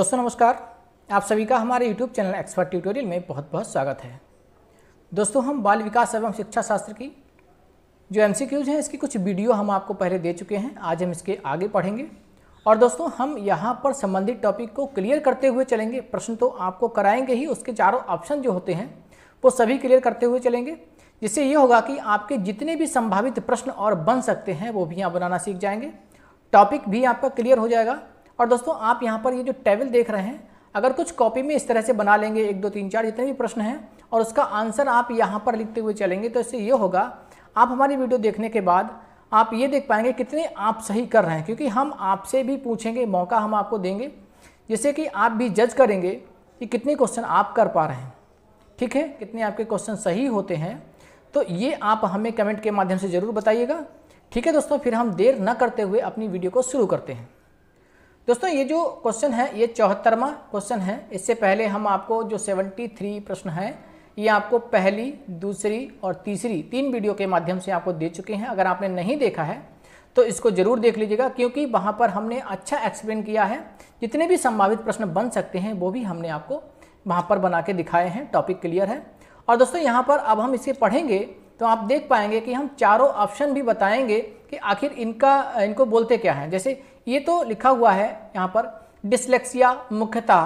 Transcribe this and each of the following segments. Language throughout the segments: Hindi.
दोस्तों नमस्कार आप सभी का हमारे YouTube चैनल एक्सपर्ट ट्यूटोरियल में बहुत बहुत स्वागत है दोस्तों हम बाल विकास एवं शिक्षा शास्त्र की जो एम सी हैं इसकी कुछ वीडियो हम आपको पहले दे चुके हैं आज हम इसके आगे पढ़ेंगे और दोस्तों हम यहाँ पर संबंधित टॉपिक को क्लियर करते हुए चलेंगे प्रश्न तो आपको कराएंगे ही उसके चारों ऑप्शन जो होते हैं वो सभी क्लियर करते हुए चलेंगे जिससे ये होगा कि आपके जितने भी संभावित प्रश्न और बन सकते हैं वो भी यहाँ बनाना सीख जाएंगे टॉपिक भी आपका क्लियर हो जाएगा और दोस्तों आप यहाँ पर ये जो टेबल देख रहे हैं अगर कुछ कॉपी में इस तरह से बना लेंगे एक दो तीन चार जितने भी प्रश्न हैं और उसका आंसर आप यहाँ पर लिखते हुए चलेंगे तो इससे ये होगा आप हमारी वीडियो देखने के बाद आप ये देख पाएंगे कितने आप सही कर रहे हैं क्योंकि हम आपसे भी पूछेंगे मौका हम आपको देंगे जिससे कि आप भी जज करेंगे कि कितने क्वेश्चन आप कर पा रहे हैं ठीक है कितने आपके क्वेश्चन सही होते हैं तो ये आप हमें कमेंट के माध्यम से ज़रूर बताइएगा ठीक है दोस्तों फिर हम देर न करते हुए अपनी वीडियो को शुरू करते हैं दोस्तों ये जो क्वेश्चन है ये चौहत्तरवा क्वेश्चन है इससे पहले हम आपको जो सेवेंटी थ्री प्रश्न है ये आपको पहली दूसरी और तीसरी तीन वीडियो के माध्यम से आपको दे चुके हैं अगर आपने नहीं देखा है तो इसको जरूर देख लीजिएगा क्योंकि वहाँ पर हमने अच्छा एक्सप्लेन किया है जितने भी संभावित प्रश्न बन सकते हैं वो भी हमने आपको वहाँ पर बना के दिखाए हैं टॉपिक क्लियर है और दोस्तों यहाँ पर अब हम इसे पढ़ेंगे तो आप देख पाएंगे कि हम चारों ऑप्शन भी बताएंगे कि आखिर इनका इनको बोलते क्या हैं जैसे ये तो लिखा हुआ है यहाँ पर डिस्लेक्सिया मुख्यतः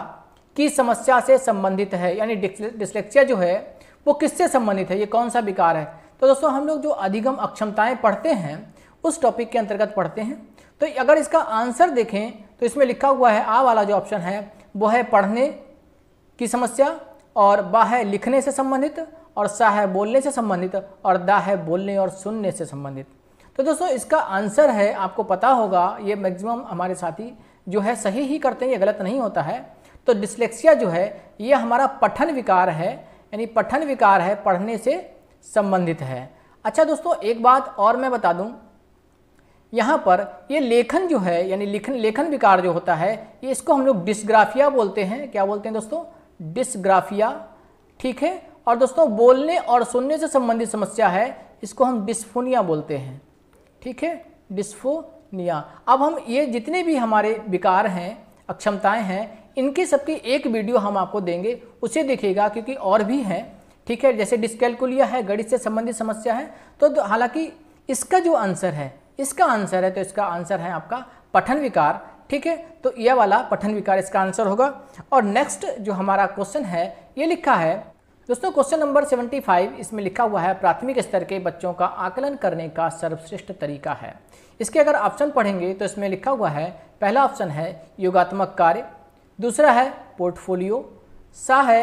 की समस्या से संबंधित है यानी डिस्लेक्सिया जो है वो किससे संबंधित है ये कौन सा विकार है तो दोस्तों हम लोग जो अधिगम अक्षमताएं पढ़ते हैं उस टॉपिक के अंतर्गत पढ़ते हैं तो अगर इसका आंसर देखें तो इसमें लिखा हुआ है आ वाला जो ऑप्शन है वो है पढ़ने की समस्या और बा है लिखने से संबंधित और सा है बोलने से संबंधित और दा है बोलने और सुनने से संबंधित तो दोस्तों इसका आंसर है आपको पता होगा ये मैक्सिमम हमारे साथी जो है सही ही करते हैं ये गलत नहीं होता है तो डिस्लेक्सिया जो है ये हमारा पठन विकार है यानी पठन विकार है पढ़ने से संबंधित है अच्छा दोस्तों एक बात और मैं बता दूं यहाँ पर ये लेखन जो है यानी लेखन लेखन विकार जो होता है ये इसको हम लोग डिस्ग्राफिया बोलते हैं क्या बोलते हैं दोस्तों डिस्ग्राफिया ठीक है और दोस्तों बोलने और सुनने से संबंधित समस्या है इसको हम डिस्फोनिया बोलते हैं ठीक है डिस्फोनिया अब हम ये जितने भी हमारे विकार हैं अक्षमताएं हैं इनके सबकी एक वीडियो हम आपको देंगे उसे देखिएगा क्योंकि और भी हैं ठीक है जैसे डिस्कैलकुलिया है गणित से संबंधित समस्या है तो हालांकि इसका जो आंसर है इसका आंसर है तो इसका आंसर है आपका पठन विकार ठीक है तो यह वाला पठन विकार इसका आंसर होगा और नेक्स्ट जो हमारा क्वेश्चन है ये लिखा है दोस्तों क्वेश्चन नंबर 75 इसमें लिखा हुआ है प्राथमिक स्तर के बच्चों का आकलन करने का सर्वश्रेष्ठ तरीका है इसके अगर ऑप्शन पढ़ेंगे तो इसमें लिखा हुआ है पहला ऑप्शन है योगात्मक कार्य दूसरा है पोर्टफोलियो सा है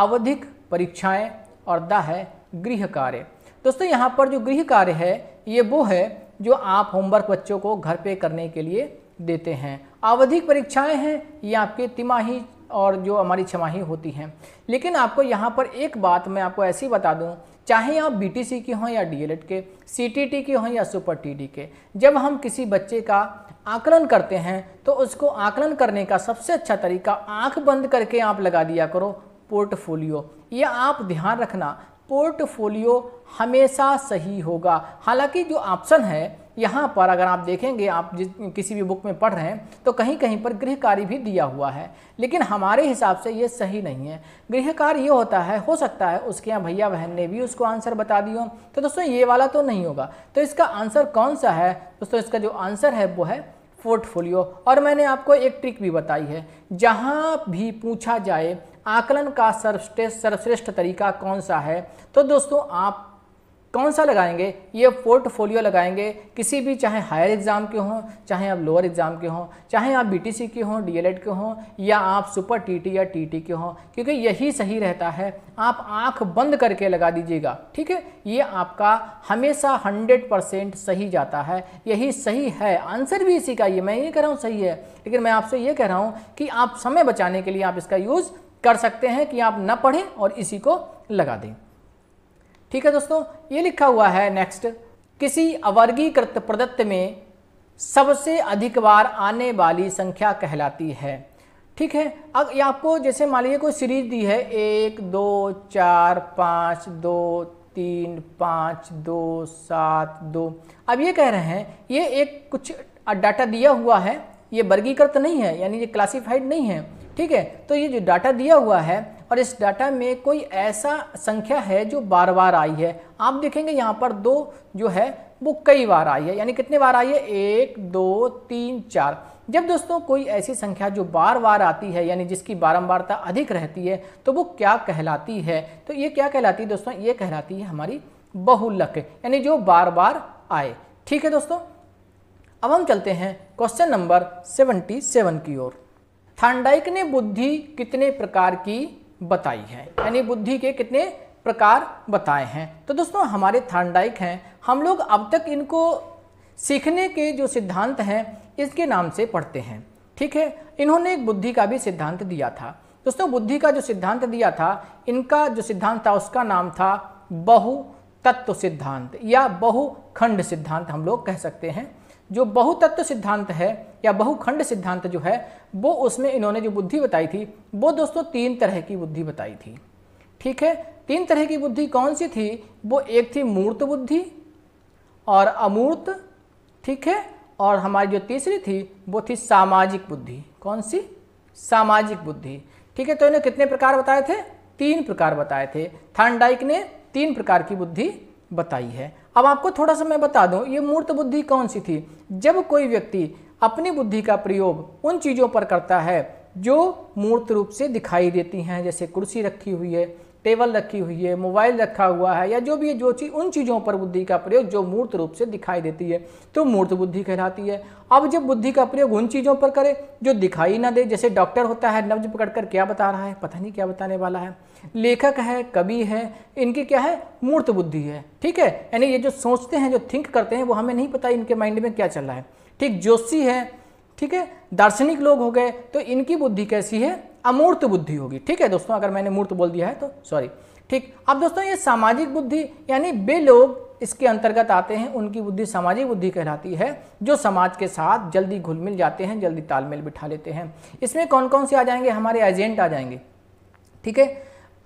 आवधिक परीक्षाएं और द है गृह कार्य दोस्तों यहाँ पर जो गृह कार्य है ये वो है जो आप होमवर्क बच्चों को घर पे करने के लिए देते हैं आवधिक परीक्षाएं हैं ये आपके तिमाही और जो हमारी छमाही होती हैं लेकिन आपको यहाँ पर एक बात मैं आपको ऐसी बता दूँ चाहे आप बी टी सी के हों या एड के टी के हों या सुपर डी के जब हम किसी बच्चे का आकलन करते हैं तो उसको आकलन करने का सबसे अच्छा तरीका आंख बंद करके आप लगा दिया करो पोर्टफोलियो ये आप ध्यान रखना पोर्टफोलियो हमेशा सही होगा हालांकि जो ऑप्शन है यहाँ पर अगर आप देखेंगे आप जिस किसी भी बुक में पढ़ रहे हैं तो कहीं कहीं पर गृह कार्य भी दिया हुआ है लेकिन हमारे हिसाब से ये सही नहीं है गृह कार्य ये होता है हो सकता है उसके यहाँ भैया बहन ने भी उसको आंसर बता दियो तो दोस्तों ये वाला तो नहीं होगा तो इसका आंसर कौन सा है दोस्तों इसका जो आंसर है वो है पोर्टफोलियो और मैंने आपको एक ट्रिक भी बताई है जहाँ भी पूछा जाए आकलन का सर्वश्रेष्ठ सर्वश्रेष्ठ तरीका कौन सा है तो दोस्तों आप कौन सा लगाएंगे ये पोर्टफोलियो लगाएंगे किसी भी चाहे हायर एग्ज़ाम के हों चाहे आप लोअर एग्ज़ाम के हों चाहे आप बीटीसी के हों डीएलएड के हों या आप सुपर टीटी या टीटी के हों क्योंकि यही सही रहता है आप आंख बंद करके लगा दीजिएगा ठीक है ये आपका हमेशा 100% सही जाता है यही सही है आंसर भी इसी का ये मैं ये कह रहा हूँ सही है लेकिन मैं आपसे ये कह रहा हूँ कि आप समय बचाने के लिए आप इसका यूज़ कर सकते हैं कि आप न पढ़ें और इसी को लगा दें ठीक है दोस्तों ये लिखा हुआ है नेक्स्ट किसी अवर्गीकृत प्रदत्त में सबसे अधिक बार आने वाली संख्या कहलाती है ठीक है अब ये आपको जैसे मान लीजिए कोई सीरीज दी है एक दो चार पाँच दो तीन पाँच दो सात दो अब ये कह रहे हैं ये एक कुछ डाटा दिया हुआ है ये वर्गीकृत नहीं है यानी ये क्लासिफाइड नहीं है ठीक है तो ये जो डाटा दिया हुआ है और इस डाटा में कोई ऐसा संख्या है जो बार बार आई है आप देखेंगे यहाँ पर दो जो है वो कई बार आई है यानी कितने बार आई है एक दो तीन चार जब दोस्तों कोई ऐसी संख्या जो बार बार आती है यानी जिसकी बारंबारता अधिक रहती है तो वो क्या कहलाती है तो ये क्या कहलाती है दोस्तों ये कहलाती है हमारी बहुलक यानी जो बार बार आए ठीक है दोस्तों अब हम चलते हैं क्वेश्चन नंबर सेवेंटी सेवन की ओर थांडाइक ने बुद्धि कितने प्रकार की बताई है यानी बुद्धि के कितने प्रकार बताए हैं तो दोस्तों हमारे थांडाइक हैं हम लोग अब तक इनको सीखने के जो सिद्धांत हैं इसके नाम से पढ़ते हैं ठीक है इन्होंने एक बुद्धि का भी सिद्धांत दिया था दोस्तों बुद्धि का जो सिद्धांत दिया था इनका जो सिद्धांत था उसका नाम था बहु तत्व सिद्धांत या बहुखंड सिद्धांत हम लोग कह सकते हैं जो बहुतत्व सिद्धांत है या बहुखंड सिद्धांत जो है वो उसमें इन्होंने जो बुद्धि बताई थी वो दोस्तों तीन तरह की बुद्धि बताई थी ठीक है तीन तरह की बुद्धि कौन सी थी वो एक थी मूर्त बुद्धि और अमूर्त ठीक है और हमारी जो तीसरी थी वो थी सामाजिक बुद्धि कौन सी सामाजिक बुद्धि ठीक है तो इन्हें कितने प्रकार बताए थे तीन प्रकार बताए थे थानडाइक ने तीन प्रकार की बुद्धि बताई है अब आपको थोड़ा सा मैं बता दूं ये मूर्त बुद्धि कौन सी थी जब कोई व्यक्ति अपनी बुद्धि का प्रयोग उन चीज़ों पर करता है जो मूर्त रूप से दिखाई देती हैं जैसे कुर्सी रखी हुई है टेबल रखी हुई है मोबाइल रखा हुआ है या जो भी जो चीज़ उन चीज़ों पर बुद्धि का प्रयोग जो मूर्त रूप से दिखाई देती है तो मूर्त बुद्धि कहलाती है अब जब बुद्धि का प्रयोग उन चीज़ों पर करे जो दिखाई ना दे जैसे डॉक्टर होता है नब्ज पकड़ कर क्या बता रहा है पता नहीं क्या बताने वाला है लेखक है कवि है इनकी क्या है मूर्त बुद्धि है ठीक है यानी ये जो सोचते हैं जो थिंक करते हैं वो हमें नहीं पता इनके माइंड में क्या चल रहा है ठीक जोशी है ठीक है दार्शनिक लोग हो गए तो इनकी बुद्धि कैसी है अमूर्त बुद्धि होगी ठीक है दोस्तों अगर मैंने मूर्त बोल दिया है तो सॉरी ठीक अब दोस्तों ये सामाजिक बुद्धि यानी वे लोग इसके अंतर्गत आते हैं उनकी बुद्धि सामाजिक बुद्धि कहलाती है जो समाज के साथ जल्दी घुल मिल जाते हैं जल्दी तालमेल बिठा लेते हैं इसमें कौन कौन से आ जाएंगे हमारे एजेंट आ जाएंगे ठीक है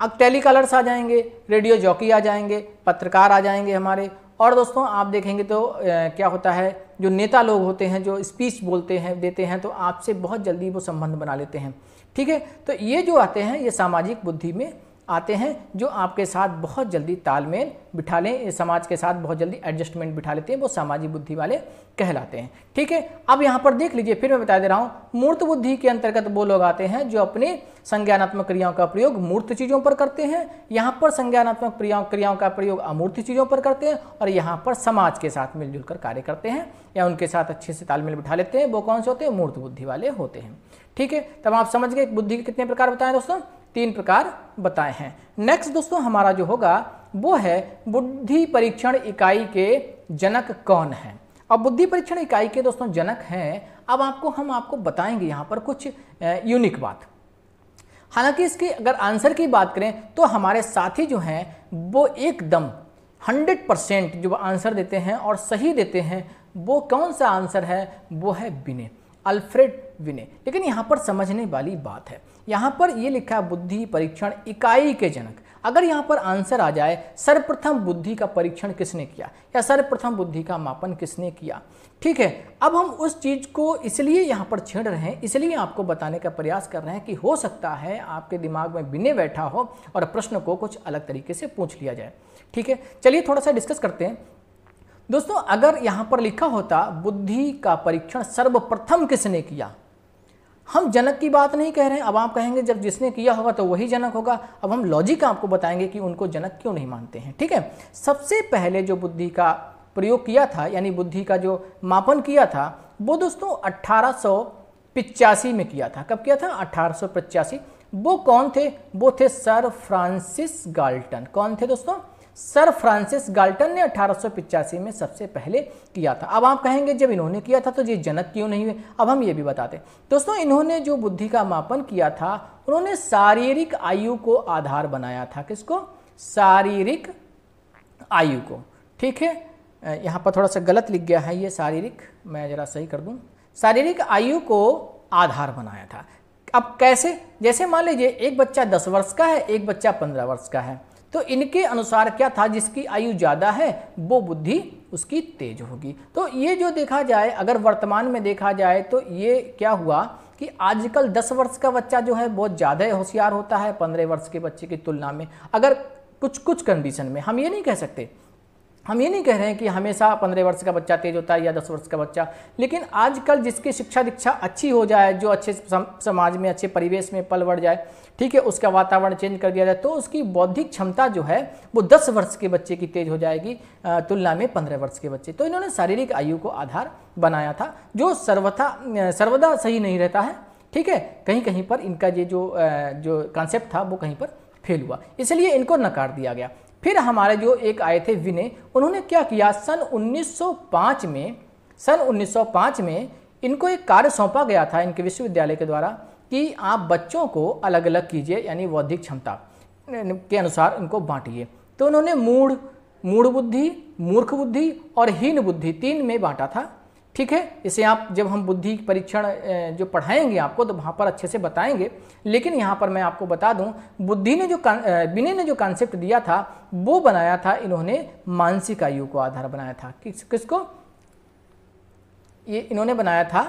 अब टेली कलर्स आ जाएंगे रेडियो जॉकी आ जाएंगे पत्रकार आ जाएंगे हमारे और दोस्तों आप देखेंगे तो ए, क्या होता है जो नेता लोग होते हैं जो स्पीच बोलते हैं देते हैं तो आपसे बहुत जल्दी वो संबंध बना लेते हैं ठीक है तो ये जो आते हैं ये सामाजिक बुद्धि में आते हैं जो आपके साथ बहुत जल्दी तालमेल बिठा लें समाज के साथ बहुत जल्दी एडजस्टमेंट बिठा लेते हैं वो सामाजिक बुद्धि वाले कहलाते हैं ठीक है अब यहाँ पर देख लीजिए फिर मैं बता दे रहा हूँ मूर्त बुद्धि के अंतर्गत वो लोग आते हैं जो अपने संज्ञानात्मक क्रियाओं का प्रयोग मूर्त चीज़ों पर करते हैं यहाँ पर संज्ञानात्मक क्रियाओं का प्रयोग अमूर्त चीज़ों पर करते हैं और यहाँ पर समाज के साथ मिलजुल कर कार्य करते हैं या उनके साथ अच्छे से तालमेल बिठा लेते हैं वो कौन से होते हैं मूर्त बुद्धि वाले होते हैं ठीक है तब आप समझ गए बुद्धि के कितने प्रकार बताएं दोस्तों तीन प्रकार बताए हैं नेक्स्ट दोस्तों हमारा जो होगा वो है बुद्धि परीक्षण इकाई के जनक कौन है अब बुद्धि परीक्षण इकाई के दोस्तों जनक हैं अब आपको हम आपको बताएंगे यहाँ पर कुछ यूनिक बात हालांकि इसकी अगर आंसर की बात करें तो हमारे साथी जो हैं वो एकदम 100 परसेंट जो आंसर देते हैं और सही देते हैं वो कौन सा आंसर है वो है विनय अल्फ्रेड विने लेकिन यहाँ पर समझने वाली बात है यहाँ पर ये लिखा है बुद्धि परीक्षण इकाई के जनक अगर यहाँ पर आंसर आ जाए सर्वप्रथम बुद्धि का परीक्षण किसने किया या सर्वप्रथम बुद्धि का मापन किसने किया ठीक है अब हम उस चीज़ को इसलिए यहाँ पर छेड़ रहे हैं इसलिए आपको बताने का प्रयास कर रहे हैं कि हो सकता है आपके दिमाग में बिने बैठा हो और प्रश्न को कुछ अलग तरीके से पूछ लिया जाए ठीक है चलिए थोड़ा सा डिस्कस करते हैं दोस्तों अगर यहाँ पर लिखा होता बुद्धि का परीक्षण सर्वप्रथम किसने किया हम जनक की बात नहीं कह रहे हैं अब आप कहेंगे जब जिसने किया होगा तो वही जनक होगा अब हम लॉजिक आपको बताएंगे कि उनको जनक क्यों नहीं मानते हैं ठीक है सबसे पहले जो बुद्धि का प्रयोग किया था यानी बुद्धि का जो मापन किया था वो दोस्तों अट्ठारह में किया था कब किया था अट्ठारह वो कौन थे वो थे सर फ्रांसिस गाल्टन कौन थे दोस्तों सर फ्रांसिस गाल्टन ने अठारह में सबसे पहले किया था अब आप कहेंगे जब इन्होंने किया था तो ये जनक क्यों नहीं हुए अब हम ये भी बताते दोस्तों इन्होंने जो बुद्धि का मापन किया था उन्होंने शारीरिक आयु को आधार बनाया था किसको शारीरिक आयु को ठीक है यहाँ पर थोड़ा सा गलत लिख गया है ये शारीरिक मैं ज़रा सही कर दूँ शारीरिक आयु को आधार बनाया था अब कैसे जैसे मान लीजिए एक बच्चा दस वर्ष का है एक बच्चा पंद्रह वर्ष का है तो इनके अनुसार क्या था जिसकी आयु ज़्यादा है वो बुद्धि उसकी तेज होगी तो ये जो देखा जाए अगर वर्तमान में देखा जाए तो ये क्या हुआ कि आजकल 10 वर्ष का बच्चा जो है बहुत ज़्यादा होशियार होता है 15 वर्ष के बच्चे की तुलना में अगर कुछ कुछ कंडीशन में हम ये नहीं कह सकते हम ये नहीं कह रहे हैं कि हमेशा पंद्रह वर्ष का बच्चा तेज होता है या दस वर्ष का बच्चा लेकिन आजकल जिसकी शिक्षा दीक्षा अच्छी हो जाए जो अच्छे समाज में अच्छे परिवेश में पल बढ़ जाए ठीक है उसका वातावरण चेंज कर दिया जाए तो उसकी बौद्धिक क्षमता जो है वो दस वर्ष के बच्चे की तेज हो जाएगी तुलना में पंद्रह वर्ष के बच्चे तो इन्होंने शारीरिक आयु को आधार बनाया था जो सर्वथा सर्वदा सही नहीं रहता है ठीक है कहीं कहीं पर इनका ये जो जो कॉन्सेप्ट था वो कहीं पर फेल हुआ इसलिए इनको नकार दिया गया फिर हमारे जो एक आए थे विनय उन्होंने क्या किया सन 1905 में सन 1905 में इनको एक कार्य सौंपा गया था इनके विश्वविद्यालय के द्वारा कि आप बच्चों को अलग अलग कीजिए यानी बौद्धिक क्षमता के अनुसार इनको बांटिए तो उन्होंने मूढ़ मूढ़ बुद्धि मूर्ख बुद्धि और हीन बुद्धि तीन में बांटा था ठीक है इसे आप जब हम बुद्धि परीक्षण जो पढ़ाएंगे आपको तो वहाँ पर अच्छे से बताएंगे लेकिन यहाँ पर मैं आपको बता दूँ बुद्धि ने जो विनय ने जो कॉन्सेप्ट दिया था वो बनाया था इन्होंने मानसिक आयु को आधार बनाया था किस किसको ये इन्होंने बनाया था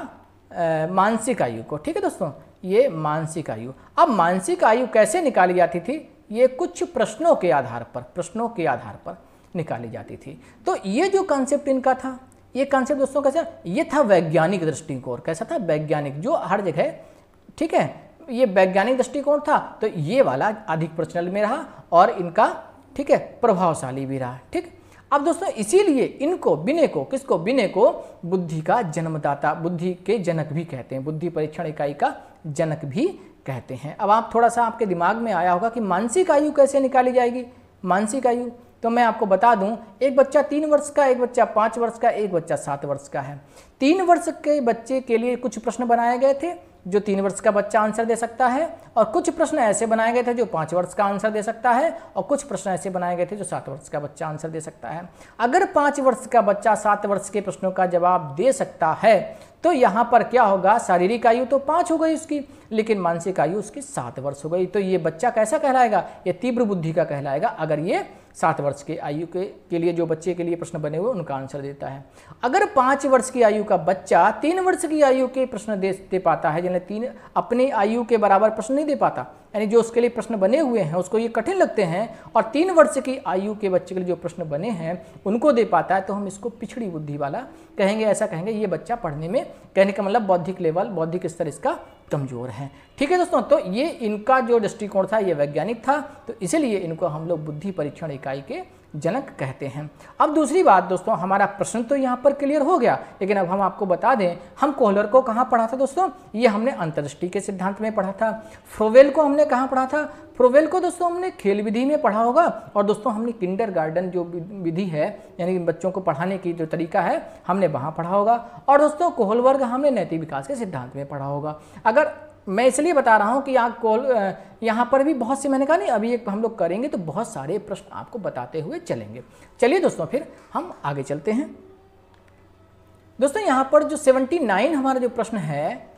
मानसिक आयु को ठीक है दोस्तों ये मानसिक आयु अब मानसिक आयु कैसे निकाली जाती थी ये कुछ प्रश्नों के आधार पर प्रश्नों के आधार पर निकाली जाती थी तो ये जो कॉन्सेप्ट इनका था ये कॉन्सेप्ट दोस्तों कैसे ये था वैज्ञानिक दृष्टिकोण कैसा था वैज्ञानिक जो हर जगह ठीक है ये वैज्ञानिक दृष्टिकोण था तो ये वाला अधिक प्रचलन में रहा और इनका ठीक है प्रभावशाली भी रहा ठीक अब दोस्तों इसीलिए इनको बिने को किसको बिने को बुद्धि का जन्मदाता बुद्धि के जनक भी कहते हैं बुद्धि परीक्षण इकाई का जनक भी कहते हैं अब आप थोड़ा सा आपके दिमाग में आया होगा कि मानसिक आयु कैसे निकाली जाएगी मानसिक आयु तो मैं आपको बता दूं एक बच्चा तीन वर्ष का एक बच्चा पाँच वर्ष का एक बच्चा सात वर्ष का है तीन वर्ष के बच्चे के लिए कुछ प्रश्न बनाए गए थे जो तीन वर्ष का बच्चा आंसर दे सकता है और कुछ प्रश्न ऐसे बनाए गए थे जो पाँच वर्ष का आंसर दे सकता है और कुछ प्रश्न ऐसे बनाए गए थे जो सात वर्ष का बच्चा आंसर दे सकता है अगर पाँच वर्ष का बच्चा सात वर्ष के प्रश्नों का जवाब दे सकता है तो यहाँ पर क्या होगा शारीरिक आयु तो पाँच हो गई उसकी लेकिन मानसिक आयु उसकी सात वर्ष हो गई तो ये बच्चा कैसा कहलाएगा ये तीव्र बुद्धि का कहलाएगा अगर ये सात वर्ष के आयु के के लिए जो बच्चे के लिए प्रश्न बने हुए उनका आंसर देता है अगर पाँच वर्ष की आयु का बच्चा तीन वर्ष की आयु के प्रश्न दे दे पाता है यानी तीन अपने आयु के बराबर प्रश्न नहीं दे पाता यानी जो उसके लिए प्रश्न बने हुए हैं उसको ये कठिन लगते हैं और तीन वर्ष की आयु के बच्चे के लिए जो प्रश्न बने हैं उनको दे पाता है तो हम इसको पिछड़ी बुद्धि वाला कहेंगे ऐसा कहेंगे ये बच्चा पढ़ने में कहने का मतलब बौद्धिक लेवल बौद्धिक स्तर इसका कमज़ोर हैं ठीक है दोस्तों तो ये इनका जो दृष्टिकोण था ये वैज्ञानिक था तो इसीलिए इनको हम लोग बुद्धि परीक्षण इकाई के जनक कहते हैं अब दूसरी बात दोस्तों हमारा प्रश्न तो यहाँ पर क्लियर हो गया लेकिन अब हम आपको बता दें हम कोहलर को कहाँ पढ़ा था दोस्तों ये हमने अंतर्दृष्टि के सिद्धांत में पढ़ा था फ्रोवेल को हमने कहाँ पढ़ा था फ्रोवेल को दोस्तों हमने खेल विधि में पढ़ा होगा और दोस्तों हमने किंडर गार्डन जो विधि है यानी बच्चों को पढ़ाने की जो तरीका है हमने वहाँ पढ़ा होगा और दोस्तों कोहलवर्ग हमने नैतिक विकास के सिद्धांत में पढ़ा होगा अगर मैं इसलिए बता रहा हूँ कि यहाँ कॉल यहाँ पर भी बहुत से मैंने कहा नहीं अभी एक हम लोग करेंगे तो बहुत सारे प्रश्न आपको बताते हुए चलेंगे चलिए दोस्तों फिर हम आगे चलते हैं दोस्तों यहाँ पर जो 79 हमारा जो प्रश्न है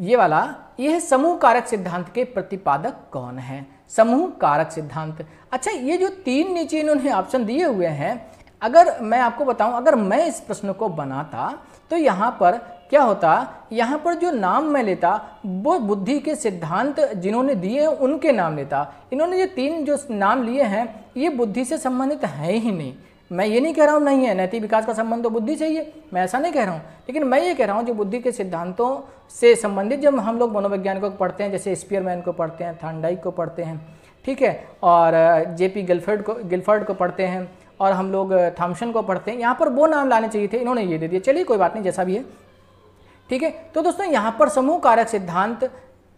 ये वाला ये है समूह कारक सिद्धांत के प्रतिपादक कौन है समूह कारक सिद्धांत अच्छा ये जो तीन नीचे इन्होंने ऑप्शन दिए हुए हैं अगर मैं आपको बताऊं अगर मैं इस प्रश्न को बनाता तो यहाँ पर क्या होता यहाँ पर जो नाम मैं लेता वो बुद्धि के सिद्धांत जिन्होंने दिए हैं उनके नाम लेता इन्होंने ये तीन जो नाम लिए हैं ये बुद्धि से संबंधित है ही नहीं मैं ये नहीं कह रहा हूँ नहीं है नैतिक विकास का संबंध तो बुद्धि से ही है मैं ऐसा नहीं कह रहा हूँ लेकिन मैं ये कह रहा हूँ जो बुद्धि के सिद्धांतों से संबंधित जब हम लोग मनोविज्ञान को पढ़ते हैं जैसे स्पियरमैन को पढ़ते हैं थांडाइक को पढ़ते हैं ठीक है और जेपी गिल्फर्ड को गिल्फर्ड को पढ़ते हैं और हम लोग थॉम्सन को पढ़ते हैं यहाँ पर वो नाम लाने चाहिए थे इन्होंने ये दे दिया चलिए कोई बात नहीं जैसा भी है ठीक है तो दोस्तों यहाँ पर समूह कारक सिद्धांत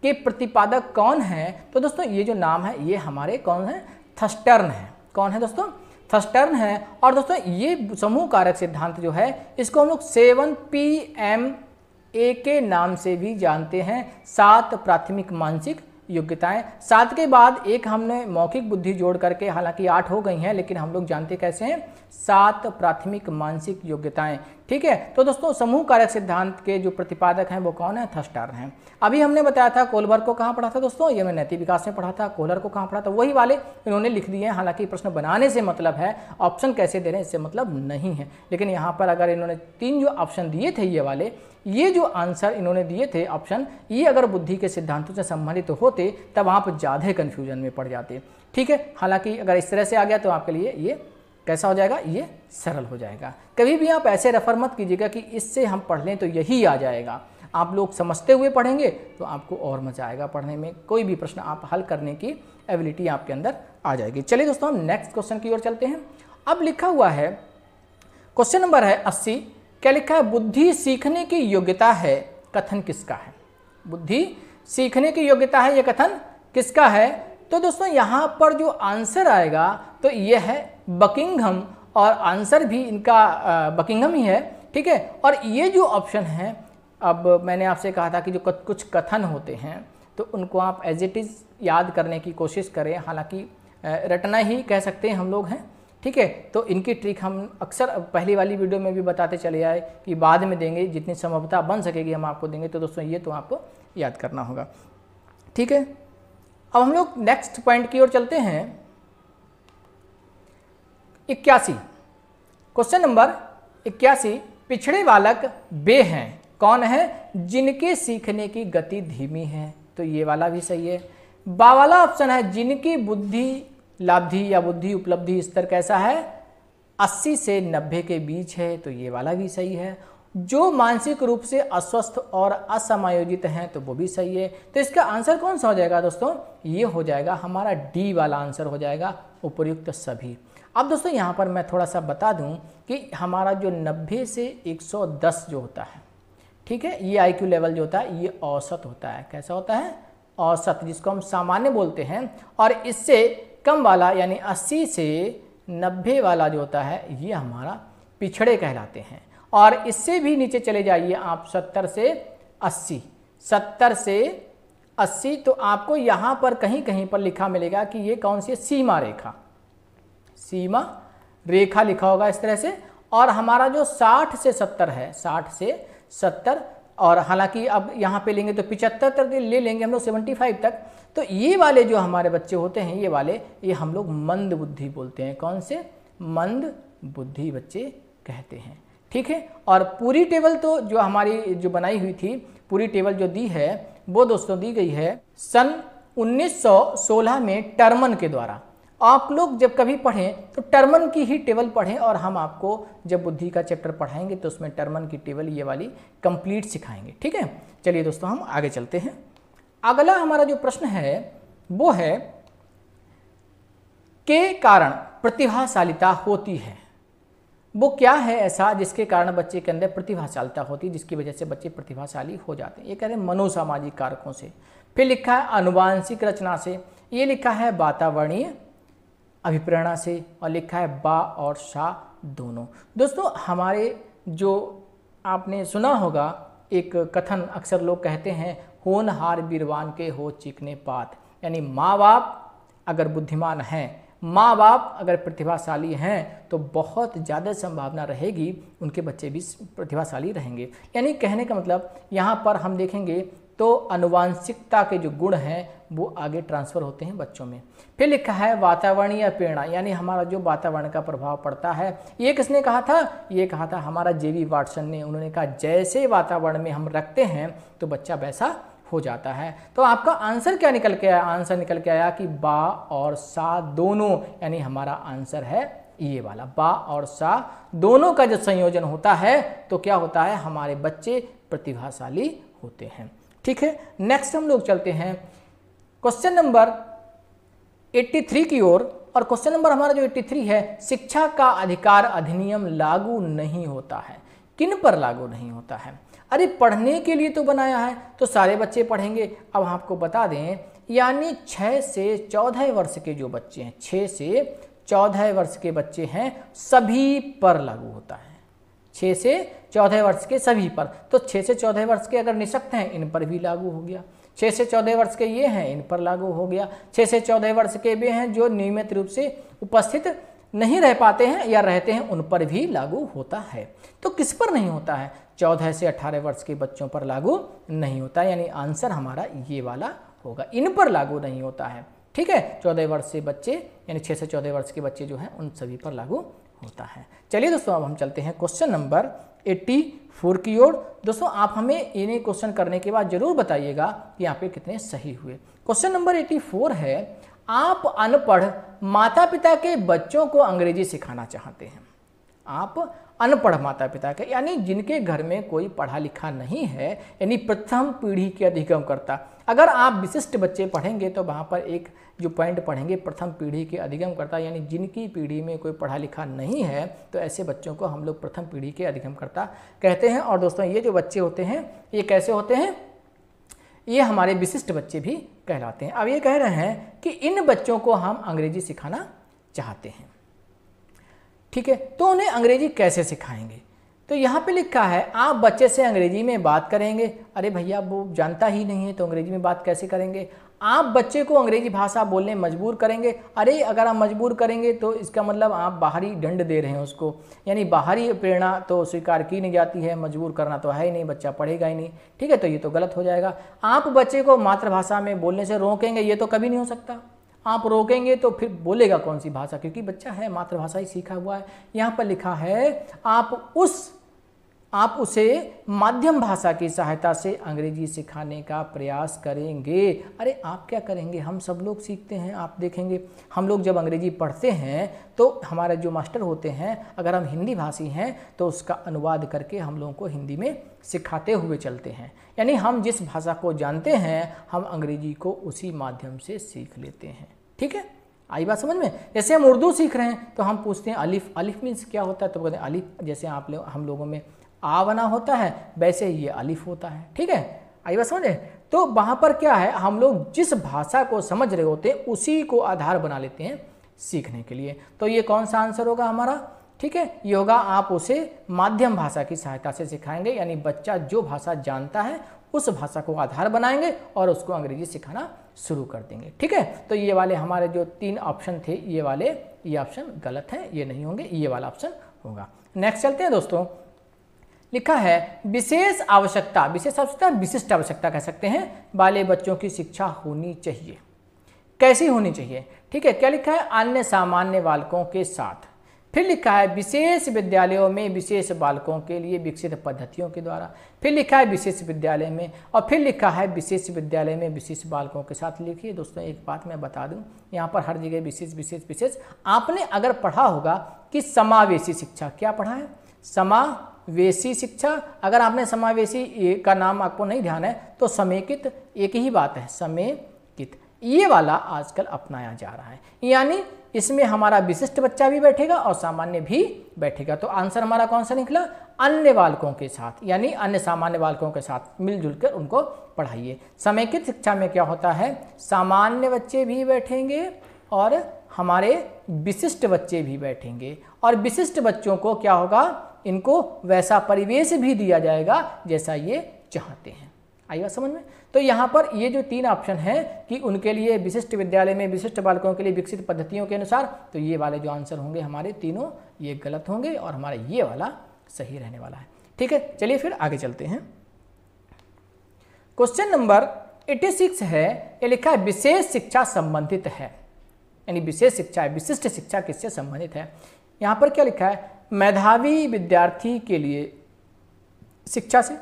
के प्रतिपादक कौन है तो दोस्तों ये जो नाम है ये हमारे कौन है थस्टर्न है कौन है दोस्तों थस्टर्न है और दोस्तों ये समूह कारक सिद्धांत जो है इसको हम लोग सेवन पी एम ए के नाम से भी जानते हैं सात प्राथमिक मानसिक योग्यताएं सात के बाद एक हमने मौखिक बुद्धि जोड़ करके हालांकि आठ हो गई हैं लेकिन हम लोग जानते कैसे हैं सात प्राथमिक मानसिक योग्यताएं ठीक है तो दोस्तों समूह कारक सिद्धांत के जो प्रतिपादक हैं वो कौन है थस्टार हैं अभी हमने बताया था कोलबर को कहाँ पढ़ा था दोस्तों ये मैं नैतिक विकास में पढ़ा था कोलर को कहाँ पढ़ा था वही वाले इन्होंने लिख दिए हैं हालांकि प्रश्न बनाने से मतलब है ऑप्शन कैसे दे रहे हैं इससे मतलब नहीं है लेकिन यहाँ पर अगर इन्होंने तीन जो ऑप्शन दिए थे ये वाले ये जो आंसर इन्होंने दिए थे ऑप्शन ये अगर बुद्धि के सिद्धांतों से संबंधित होते तब आप ज़्यादा कन्फ्यूजन में पड़ जाते ठीक है हालांकि अगर इस तरह से आ गया तो आपके लिए ये कैसा हो जाएगा ये सरल हो जाएगा कभी भी आप ऐसे रेफर मत कीजिएगा कि इससे हम पढ़ लें तो यही आ जाएगा आप लोग समझते हुए पढ़ेंगे तो आपको और मज़ा आएगा पढ़ने में कोई भी प्रश्न आप हल करने की एबिलिटी आपके अंदर आ जाएगी चलिए दोस्तों हम नेक्स्ट क्वेश्चन की ओर चलते हैं अब लिखा हुआ है क्वेश्चन नंबर है अस्सी क्या लिखा है बुद्धि सीखने की योग्यता है कथन किसका है बुद्धि सीखने की योग्यता है यह कथन किसका है तो दोस्तों यहाँ पर जो आंसर आएगा तो यह है बकिंगम और आंसर भी इनका बकिंगम ही है ठीक है और ये जो ऑप्शन है अब मैंने आपसे कहा था कि जो कुछ कथन होते हैं तो उनको आप एज इट इज़ याद करने की कोशिश करें हालांकि रटना ही कह सकते हैं हम लोग हैं ठीक है तो इनकी ट्रिक हम अक्सर पहली वाली वीडियो में भी बताते चले आए कि बाद में देंगे जितनी संभवता बन सकेगी हम आपको देंगे तो दोस्तों ये तो आपको याद करना होगा ठीक है अब हम लोग नेक्स्ट पॉइंट की ओर चलते हैं इक्यासी क्वेश्चन नंबर इक्यासी पिछड़े बालक बे हैं कौन है जिनके सीखने की गति धीमी है तो ये वाला भी सही है बा वाला ऑप्शन है जिनकी बुद्धि लाब्धि या बुद्धि उपलब्धि स्तर कैसा है 80 से 90 के बीच है तो ये वाला भी सही है जो मानसिक रूप से अस्वस्थ और असमायोजित हैं तो वो भी सही है तो इसका आंसर कौन सा हो जाएगा दोस्तों ये हो जाएगा हमारा डी वाला आंसर हो जाएगा उपयुक्त सभी अब दोस्तों यहाँ पर मैं थोड़ा सा बता दूँ कि हमारा जो 90 से 110 जो होता है ठीक है ये आईक्यू लेवल जो होता है ये औसत होता है कैसा होता है औसत जिसको हम सामान्य बोलते हैं और इससे कम वाला यानी 80 से 90 वाला जो होता है ये हमारा पिछड़े कहलाते हैं और इससे भी नीचे चले जाइए आप 70 से 80 70 से 80 तो आपको यहाँ पर कहीं कहीं पर लिखा मिलेगा कि ये कौन सी सीमा रेखा सीमा रेखा लिखा होगा इस तरह से और हमारा जो 60 से 70 है 60 से 70 और हालांकि अब यहाँ पे लेंगे तो पिचहत्तर तक ले लेंगे हम लोग सेवेंटी फाइव तक तो ये वाले जो हमारे बच्चे होते हैं ये वाले ये हम लोग मंद बुद्धि बोलते हैं कौन से मंद बुद्धि बच्चे कहते हैं ठीक है और पूरी टेबल तो जो हमारी जो बनाई हुई थी पूरी टेबल जो दी है वो दोस्तों दी गई है सन 1916 में टर्मन के द्वारा आप लोग जब कभी पढ़ें तो टर्मन की ही टेबल पढ़ें और हम आपको जब बुद्धि का चैप्टर पढ़ाएंगे तो उसमें टर्मन की टेबल ये वाली कंप्लीट सिखाएंगे ठीक है चलिए दोस्तों हम आगे चलते हैं अगला हमारा जो प्रश्न है वो है के कारण प्रतिभाशालिता होती है वो क्या है ऐसा जिसके कारण बच्चे के अंदर प्रतिभाशालिता होती है जिसकी वजह से बच्चे प्रतिभाशाली हो जाते हैं ये कह रहे हैं मनोसामाजिक कारकों से फिर लिखा है अनुवांशिक रचना से ये लिखा है वातावरणीय अभिप्रेरणा से और लिखा है बा और शाह दोनों दोस्तों हमारे जो आपने सुना होगा एक कथन अक्सर लोग कहते हैं होनहार बीरवान के हो चिकने पात यानी माँ बाप अगर बुद्धिमान हैं माँ बाप अगर प्रतिभाशाली हैं तो बहुत ज़्यादा संभावना रहेगी उनके बच्चे भी प्रतिभाशाली रहेंगे यानी कहने का मतलब यहाँ पर हम देखेंगे तो अनुवांशिकता के जो गुण हैं वो आगे ट्रांसफ़र होते हैं बच्चों में फिर लिखा है वातावरणीय प्रेरणा यानी हमारा जो वातावरण का प्रभाव पड़ता है ये किसने कहा था ये कहा था हमारा जे वी वाटसन ने उन्होंने कहा जैसे वातावरण में हम रखते हैं तो बच्चा वैसा हो जाता है तो आपका आंसर क्या निकल के आया आंसर निकल के आया कि बा और सा दोनों यानी हमारा आंसर है ये वाला बा और सा दोनों का जब संयोजन होता है तो क्या होता है हमारे बच्चे प्रतिभाशाली होते हैं ठीक है नेक्स्ट हम लोग चलते हैं क्वेश्चन नंबर 83 की ओर और क्वेश्चन नंबर हमारा जो 83 है शिक्षा का अधिकार अधिनियम लागू नहीं होता है किन पर लागू नहीं होता है अरे पढ़ने के लिए तो बनाया है तो सारे बच्चे पढ़ेंगे अब आपको बता दें यानी छः से चौदह वर्ष के जो बच्चे हैं छः से चौदह वर्ष के बच्चे हैं सभी पर लागू होता है छः से चौदह वर्ष के सभी पर तो छः से चौदह वर्ष के अगर निशक्त हैं इन पर भी लागू हो गया छः से चौदह वर्ष के ये हैं इन पर लागू हो गया छः से चौदह वर्ष के भी हैं जो नियमित रूप से उपस्थित नहीं रह पाते हैं या रहते हैं उन पर भी लागू होता है तो किस पर नहीं होता है चौदह से अठारह वर्ष के बच्चों पर लागू नहीं होता यानी आंसर हमारा ये वाला होगा इन पर लागू नहीं होता है ठीक है चौदह वर्ष से बच्चे यानी छः से चौदह वर्ष के बच्चे जो हैं उन सभी पर लागू होता है चलिए दोस्तों अब हम चलते हैं क्वेश्चन नंबर एट्टी फोर की ओर दोस्तों आप हमें इन्हें क्वेश्चन करने के बाद जरूर बताइएगा कि यहाँ पे कितने सही हुए क्वेश्चन नंबर 84 है आप अनपढ़ माता पिता के बच्चों को अंग्रेजी सिखाना चाहते हैं आप अनपढ़ माता पिता के यानी जिनके घर में कोई पढ़ा लिखा नहीं है यानी प्रथम पीढ़ी के अधिगम करता अगर आप विशिष्ट बच्चे पढ़ेंगे तो वहाँ पर एक जो पॉइंट पढ़ेंगे प्रथम पीढ़ी के अधिगमकर्ता यानी जिनकी पीढ़ी में कोई पढ़ा लिखा नहीं है तो ऐसे बच्चों को हम लोग प्रथम पीढ़ी के अधिगमकर्ता कहते हैं और दोस्तों ये जो बच्चे होते हैं ये कैसे होते हैं ये हमारे विशिष्ट बच्चे भी कहलाते हैं अब ये कह रहे हैं कि इन बच्चों को हम अंग्रेजी सिखाना चाहते हैं ठीक है तो उन्हें अंग्रेजी कैसे सिखाएंगे तो यहाँ पे लिखा है आप बच्चे से अंग्रेजी में बात करेंगे अरे भैया वो जानता ही नहीं है तो अंग्रेजी में बात कैसे करेंगे आप बच्चे को अंग्रेजी भाषा बोलने मजबूर करेंगे अरे अगर आप मजबूर करेंगे तो इसका मतलब आप बाहरी दंड दे रहे हैं उसको यानी बाहरी प्रेरणा तो स्वीकार की नहीं जाती है मजबूर करना तो है ही नहीं बच्चा पढ़ेगा ही नहीं ठीक है तो ये तो गलत हो जाएगा आप बच्चे को मातृभाषा में बोलने से रोकेंगे ये तो कभी नहीं हो सकता आप रोकेंगे तो फिर बोलेगा कौन सी भाषा क्योंकि बच्चा है मातृभाषा ही सीखा हुआ है यहाँ पर लिखा है आप उस आप उसे माध्यम भाषा की सहायता से अंग्रेजी सिखाने का प्रयास करेंगे अरे आप क्या करेंगे हम सब लोग सीखते हैं आप देखेंगे हम लोग जब अंग्रेजी पढ़ते हैं तो हमारे जो मास्टर होते हैं अगर हम हिंदी भाषी हैं तो उसका अनुवाद करके हम लोगों को हिंदी में सिखाते हुए चलते हैं यानी हम जिस भाषा को जानते हैं हम अंग्रेजी को उसी माध्यम से सीख लेते हैं ठीक है आई बात समझ में जैसे हम उर्दू सीख रहे हैं तो हम पूछते हैं अलिफ अलिफ मीन्स क्या होता है तो कहते हैं अलिफ जैसे आप लोग हम लोगों में आ बना होता है वैसे ये अलिफ होता है ठीक है आई बात समझे तो वहाँ पर क्या है हम लोग जिस भाषा को समझ रहे होते हैं उसी को आधार बना लेते हैं सीखने के लिए तो ये कौन सा आंसर होगा हमारा ठीक है ये होगा आप उसे माध्यम भाषा की सहायता से सिखाएंगे यानी बच्चा जो भाषा जानता है उस भाषा को आधार बनाएंगे और उसको अंग्रेजी सिखाना शुरू कर देंगे ठीक है तो ये वाले हमारे जो तीन ऑप्शन थे ये वाले ये ऑप्शन गलत है ये नहीं होंगे ये वाला ऑप्शन होगा नेक्स्ट चलते हैं दोस्तों लिखा है विशेष आवश्यकता विशेष आवश्यकता विशिष्ट आवश्यकता कह सकते हैं बाले बच्चों की शिक्षा होनी चाहिए कैसी होनी चाहिए ठीक है क्या लिखा है अन्य सामान्य बालकों के साथ फिर लिखा है विशेष विद्यालयों में विशेष बालकों के लिए विकसित पद्धतियों के द्वारा फिर लिखा है विशेष विद्यालय में और फिर लिखा है विशेष विद्यालय में विशेष बालकों के साथ लिखिए दोस्तों एक बात मैं बता दूं यहाँ पर हर जगह विशेष विशेष विशेष आपने अगर पढ़ा होगा कि समावेशी शिक्षा क्या पढ़ा है समा समावेशी शिक्षा अगर आपने समावेशी का नाम आपको नहीं ध्यान है तो समेकित एक ही बात है समेकित ये वाला आजकल अपनाया जा रहा है यानी इसमें हमारा विशिष्ट बच्चा भी बैठेगा और सामान्य भी बैठेगा तो आंसर हमारा कौन सा निकला अन्य बालकों के साथ यानी अन्य सामान्य बालकों के साथ मिलजुल कर उनको पढ़ाइए समेकित शिक्षा में क्या होता है सामान्य बच्चे भी बैठेंगे और हमारे विशिष्ट बच्चे भी बैठेंगे और विशिष्ट बच्चों को क्या होगा इनको वैसा परिवेश भी दिया जाएगा जैसा ये चाहते हैं आई बात समझ में तो यहाँ पर ये जो तीन ऑप्शन हैं कि उनके लिए विशिष्ट विद्यालय में विशिष्ट बालकों के लिए विकसित पद्धतियों के अनुसार तो ये वाले जो आंसर होंगे हमारे तीनों ये गलत होंगे और हमारा ये वाला सही रहने वाला है ठीक है चलिए फिर आगे चलते हैं क्वेश्चन नंबर 86 है ये लिखा है विशेष शिक्षा संबंधित है यानी विशेष शिक्षा है विशिष्ट शिक्षा किससे संबंधित है यहाँ पर क्या लिखा है मेधावी विद्यार्थी के लिए शिक्षा से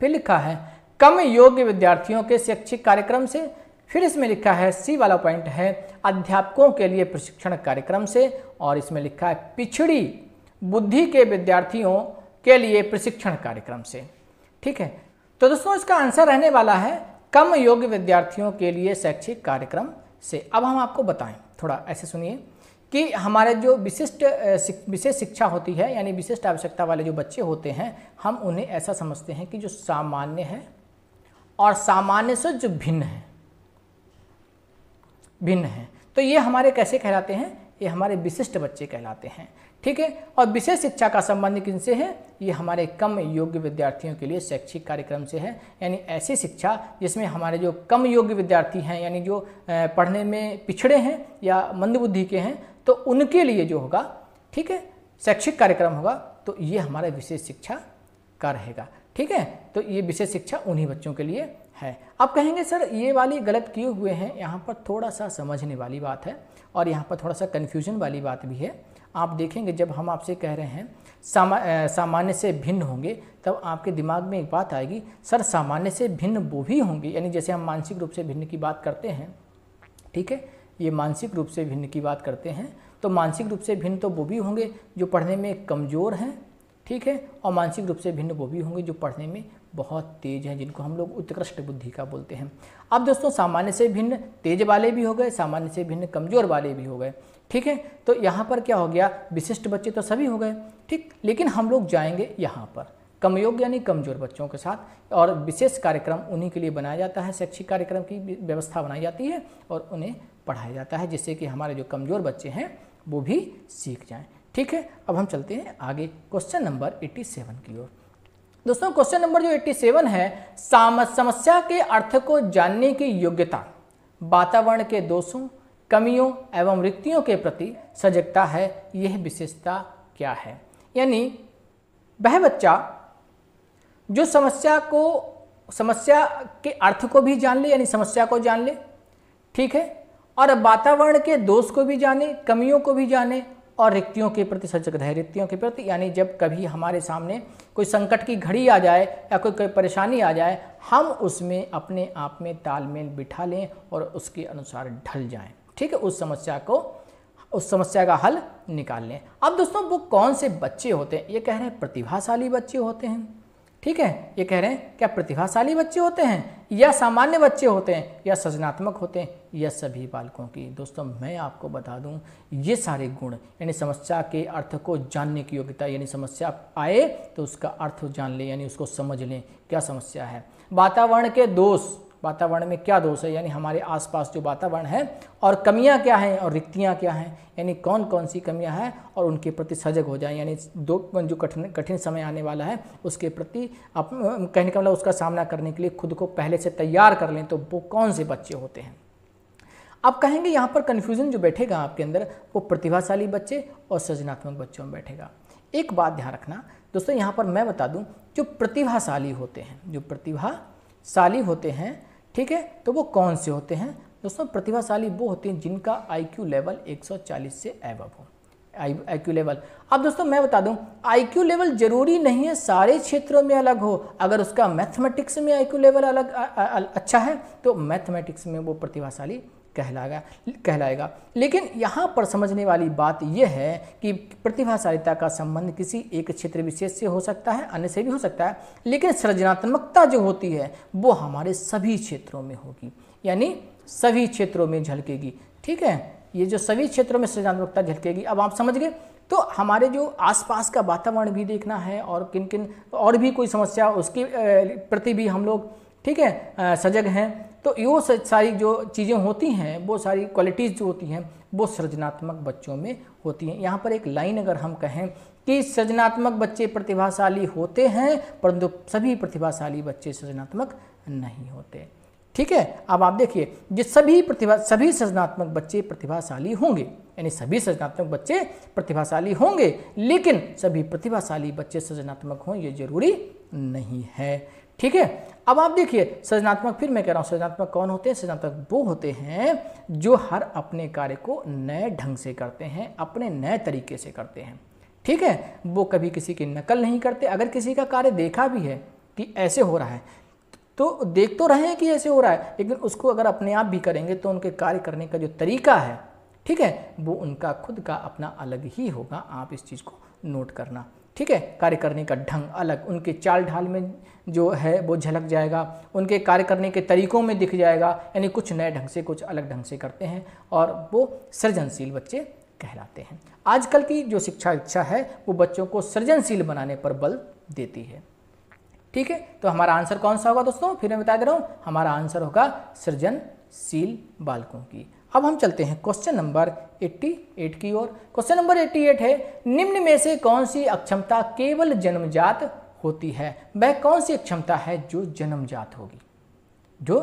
फिर लिखा है कम योग्य विद्यार्थियों के शैक्षिक कार्यक्रम से फिर इसमें लिखा है सी वाला पॉइंट है अध्यापकों के लिए प्रशिक्षण कार्यक्रम से और इसमें लिखा है पिछड़ी बुद्धि के विद्यार्थियों के लिए प्रशिक्षण कार्यक्रम से ठीक है तो दोस्तों इसका आंसर रहने वाला है कम योग्य विद्यार्थियों के लिए शैक्षिक कार्यक्रम से अब हम आपको बताएं थोड़ा ऐसे सुनिए कि हमारे जो विशिष्ट विशेष शिक्षा होती है यानी विशिष्ट आवश्यकता वाले जो बच्चे होते हैं हम उन्हें ऐसा समझते हैं कि जो सामान्य है और सामान्य से जो भिन्न है भिन्न है तो ये हमारे कैसे कहलाते हैं ये हमारे विशिष्ट बच्चे कहलाते हैं ठीक है और विशेष शिक्षा का संबंध किन से है ये हमारे कम योग्य विद्यार्थियों के लिए शैक्षिक कार्यक्रम से है यानी ऐसी शिक्षा जिसमें हमारे जो कम योग्य विद्यार्थी हैं यानी जो पढ़ने में पिछड़े हैं या मंदबुद्धि के हैं तो उनके लिए जो होगा ठीक है शैक्षिक कार्यक्रम होगा तो ये हमारा विशेष शिक्षा का रहेगा ठीक है तो ये विशेष शिक्षा उन्हीं बच्चों के लिए है अब कहेंगे सर ये वाली गलत किए हुए हैं यहाँ पर थोड़ा सा समझने वाली बात है और यहाँ पर थोड़ा सा कन्फ्यूजन वाली बात भी है आप देखेंगे जब हम आपसे कह रहे हैं सामा सामान्य से भिन्न होंगे तब आपके दिमाग में एक बात आएगी सर सामान्य से भिन्न वो भी होंगे यानी जैसे हम मानसिक रूप से भिन्न की बात करते हैं ठीक है ये मानसिक रूप से भिन्न की बात करते हैं तो मानसिक रूप से भिन्न तो वो भी होंगे जो पढ़ने में कमज़ोर हैं ठीक है और मानसिक रूप से भिन्न वो भी होंगे जो पढ़ने में बहुत तेज हैं जिनको हम लोग उत्कृष्ट बुद्धि का बोलते हैं अब दोस्तों सामान्य से भिन्न तेज वाले भी हो गए सामान्य से भिन्न कमज़ोर वाले भी हो गए ठीक है तो यहाँ पर क्या हो गया विशिष्ट बच्चे तो सभी हो गए ठीक लेकिन हम लोग जाएंगे यहाँ पर कम यानी कमजोर बच्चों के साथ और विशेष कार्यक्रम उन्हीं के लिए बनाया जाता है शैक्षिक कार्यक्रम की व्यवस्था बनाई जाती है और उन्हें पढ़ाया जाता है जिससे कि हमारे जो कमज़ोर बच्चे हैं वो भी सीख जाएं ठीक है अब हम चलते हैं आगे क्वेश्चन नंबर 87 की ओर दोस्तों क्वेश्चन नंबर जो 87 है समस्या के अर्थ को जानने की योग्यता वातावरण के दोषों कमियों एवं रिक्तियों के प्रति सजगता है यह विशेषता क्या है यानी वह बच्चा जो समस्या को समस्या के अर्थ को भी जान ले यानी समस्या को जान ले ठीक है और वातावरण के दोष को भी जाने कमियों को भी जाने और रिक्तियों के प्रति सजग रहे रिक्तियों के प्रति यानी जब कभी हमारे सामने कोई संकट की घड़ी आ जाए या कोई कोई परेशानी आ जाए हम उसमें अपने आप में तालमेल बिठा लें और उसके अनुसार ढल जाएं ठीक है उस समस्या को उस समस्या का हल निकाल लें अब दोस्तों वो कौन से बच्चे होते हैं ये कह रहे हैं प्रतिभाशाली बच्चे होते हैं ठीक है ये कह रहे हैं क्या प्रतिभाशाली बच्चे होते हैं या सामान्य बच्चे होते हैं या सृजनात्मक होते हैं या सभी बालकों की दोस्तों मैं आपको बता दूं ये सारे गुण यानी समस्या के अर्थ को जानने की योग्यता यानी समस्या आए तो उसका अर्थ जान लें यानी उसको समझ लें क्या समस्या है वातावरण के दोष वातावरण में क्या दोष है यानी हमारे आसपास जो वातावरण है और कमियां क्या हैं और रिक्तियां क्या हैं यानी कौन कौन सी कमियां हैं और उनके प्रति सजग हो जाएं यानी दो जो कठिन कठिन समय आने वाला है उसके प्रति आप कहने का मतलब उसका सामना करने के लिए खुद को पहले से तैयार कर लें तो वो कौन से बच्चे होते हैं आप कहेंगे यहाँ पर कन्फ्यूज़न जो बैठेगा आपके अंदर वो प्रतिभाशाली बच्चे और सृजनात्मक बच्चों में बैठेगा एक बात ध्यान रखना दोस्तों यहाँ पर मैं बता दूँ जो प्रतिभाशाली होते हैं जो प्रतिभाशाली होते हैं ठीक है तो वो कौन से होते हैं दोस्तों प्रतिभाशाली वो होते हैं जिनका आईक्यू लेवल 140 से एवब हो आईक्यू लेवल अब दोस्तों मैं बता दूं आईक्यू लेवल जरूरी नहीं है सारे क्षेत्रों में अलग हो अगर उसका मैथमेटिक्स में आईक्यू लेवल अलग अच्छा है तो मैथमेटिक्स में वो प्रतिभाशाली कहलाएगा कहलाएगा लेकिन यहाँ पर समझने वाली बात यह है कि प्रतिभाशालिता का संबंध किसी एक क्षेत्र विशेष से हो सकता है अन्य से भी हो सकता है लेकिन सृजनात्मकता जो होती है वो हमारे सभी क्षेत्रों में होगी यानी सभी क्षेत्रों में झलकेगी ठीक है ये जो सभी क्षेत्रों में सृजनात्मकता झलकेगी अब आप समझ गए तो हमारे जो आसपास का वातावरण भी देखना है और किन किन और भी कोई समस्या उसके प्रति भी हम लोग ठीक है सजग हैं तो यो सारी जो चीज़ें होती हैं वो सारी क्वालिटीज़ जो होती हैं वो सृजनात्मक बच्चों में होती हैं यहाँ पर एक लाइन अगर हम कहें कि सृजनात्मक बच्चे प्रतिभाशाली होते हैं परंतु सभी प्रतिभाशाली बच्चे सृजनात्मक नहीं होते ठीक है अब आप देखिए जो सभी प्रतिभा सभी सृजनात्मक बच्चे प्रतिभाशाली होंगे यानी सभी सृजनात्मक बच्चे प्रतिभाशाली होंगे लेकिन सभी प्रतिभाशाली बच्चे सृजनात्मक हों ये जरूरी नहीं है ठीक है अब आप देखिए सृजनात्मक फिर मैं कह रहा हूँ सृजनात्मक कौन होते हैं सृजनात्मक वो होते हैं जो हर अपने कार्य को नए ढंग से करते हैं अपने नए तरीके से करते हैं ठीक है वो कभी किसी की नकल नहीं करते अगर किसी का कार्य देखा भी है कि ऐसे हो रहा है तो देख तो रहे हैं कि ऐसे हो रहा है लेकिन उसको अगर अपने आप भी करेंगे तो उनके कार्य करने का जो तरीका है ठीक है वो उनका खुद का अपना अलग ही होगा आप इस चीज़ को नोट करना ठीक है कार्य करने का ढंग अलग उनके चाल ढाल में जो है वो झलक जाएगा उनके कार्य करने के तरीकों में दिख जाएगा यानी कुछ नए ढंग से कुछ अलग ढंग से करते हैं और वो सृजनशील बच्चे कहलाते हैं आजकल की जो शिक्षा इच्छा है वो बच्चों को सृजनशील बनाने पर बल देती है ठीक है तो हमारा आंसर कौन सा होगा दोस्तों फिर मैं बता दे रहा हूँ हमारा आंसर होगा सृजनशील बालकों की अब हम चलते हैं क्वेश्चन नंबर 88 की ओर क्वेश्चन नंबर 88 है निम्न में से कौन सी अक्षमता केवल जन्मजात होती है वह कौन सी क्षमता है जो जन्मजात होगी जो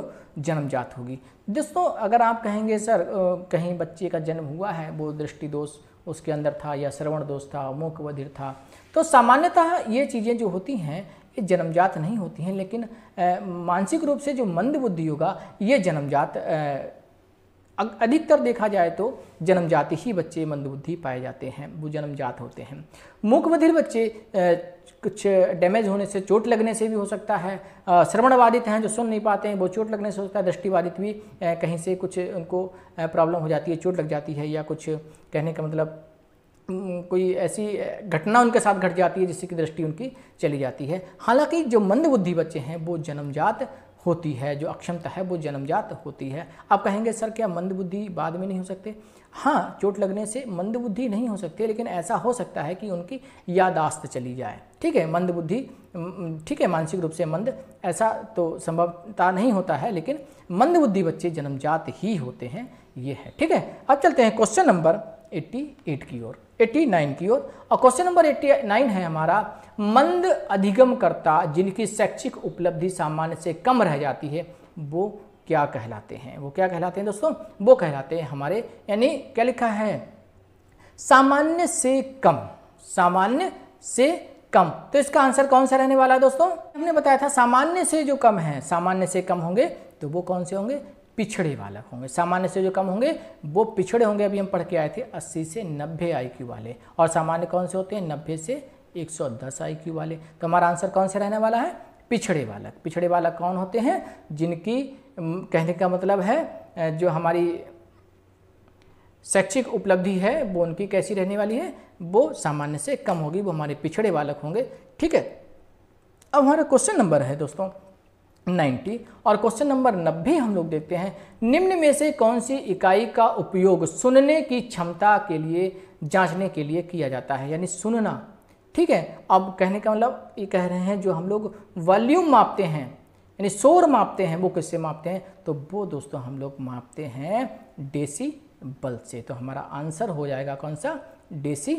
जन्मजात होगी दोस्तों अगर आप कहेंगे सर कहीं बच्चे का जन्म हुआ है वो दृष्टि दोष उसके अंदर था या श्रवण दोष था मूक बधिर था तो सामान्यतः ये चीज़ें जो होती हैं ये जन्मजात नहीं होती हैं लेकिन मानसिक रूप से जो मंद बुद्धि होगा ये जन्मजात अधिकतर देखा जाए तो जन्मजात ही बच्चे मंदबुद्धि पाए जाते हैं वो जन्मजात होते हैं मुख बधिर बच्चे कुछ डैमेज होने से चोट लगने से भी हो सकता है श्रवण बाधित हैं जो सुन नहीं पाते हैं वो चोट लगने से हो सकता है दृष्टिबाधित भी कहीं से कुछ उनको प्रॉब्लम हो जाती है चोट लग जाती है या कुछ कहने का मतलब कोई ऐसी घटना उनके साथ घट जाती है जिससे कि दृष्टि उनकी चली जाती है हालांकि जो मंदबुद्धि बच्चे हैं वो जन्मजात होती है जो अक्षमता है वो जन्मजात होती है आप कहेंगे सर क्या मंदबुद्धि बाद में नहीं हो सकते हाँ चोट लगने से मंदबुद्धि नहीं हो सकती लेकिन ऐसा हो सकता है कि उनकी यादाश्त चली जाए ठीक है मंदबुद्धि ठीक है मानसिक रूप से मंद ऐसा तो संभवता नहीं होता है लेकिन मंदबुद्धि बच्चे जन्मजात ही होते हैं ये है ठीक है अब चलते हैं क्वेश्चन नंबर 88 की ओर 89 की ओर और क्वेश्चन नंबर 89 है हमारा मंद अधिगमकर्ता जिनकी शैक्षिक उपलब्धि सामान्य से कम रह जाती है वो क्या कहलाते हैं वो क्या कहलाते हैं दोस्तों वो कहलाते हैं हमारे यानी क्या लिखा है सामान्य से कम सामान्य से कम तो इसका आंसर कौन सा रहने वाला है दोस्तों हमने बताया था सामान्य से जो कम है सामान्य से कम होंगे तो वो कौन से होंगे पिछड़े बालक होंगे सामान्य से जो कम होंगे वो पिछड़े होंगे अभी हम पढ़ के आए थे 80 से 90 आईक्यू वाले और सामान्य कौन से होते हैं 90 से 110 आईक्यू वाले तो हमारा आंसर कौन से रहने वाला है पिछड़े बालक पिछड़े बालक कौन होते हैं जिनकी कहने का मतलब है जो हमारी शैक्षिक उपलब्धि है वो उनकी कैसी रहने वाली है वो सामान्य से कम होगी वो हमारे पिछड़े बालक होंगे ठीक है अब हमारा क्वेश्चन नंबर है दोस्तों 90 और क्वेश्चन नंबर 90 हम लोग देखते हैं निम्न में से कौन सी इकाई का उपयोग सुनने की क्षमता के लिए जांचने के लिए किया जाता है यानी सुनना ठीक है अब कहने का मतलब ये कह रहे हैं जो हम लोग वॉल्यूम मापते हैं यानी शोर मापते हैं वो किससे मापते हैं तो वो दोस्तों हम लोग मापते हैं डेसी बल से तो हमारा आंसर हो जाएगा कौन सा डेसी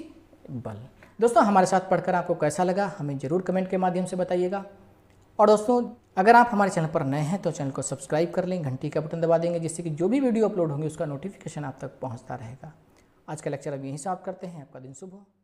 बल दोस्तों हमारे साथ पढ़कर आपको कैसा लगा हमें ज़रूर कमेंट के माध्यम से बताइएगा और दोस्तों अगर आप हमारे चैनल पर नए हैं तो चैनल को सब्सक्राइब कर लें घंटी का बटन दबा देंगे जिससे कि जो भी वीडियो अपलोड होंगे उसका नोटिफिकेशन आप तक पहुँचता रहेगा आज का लेक्चर अब यहीं से आप करते हैं आपका दिन शुभ हो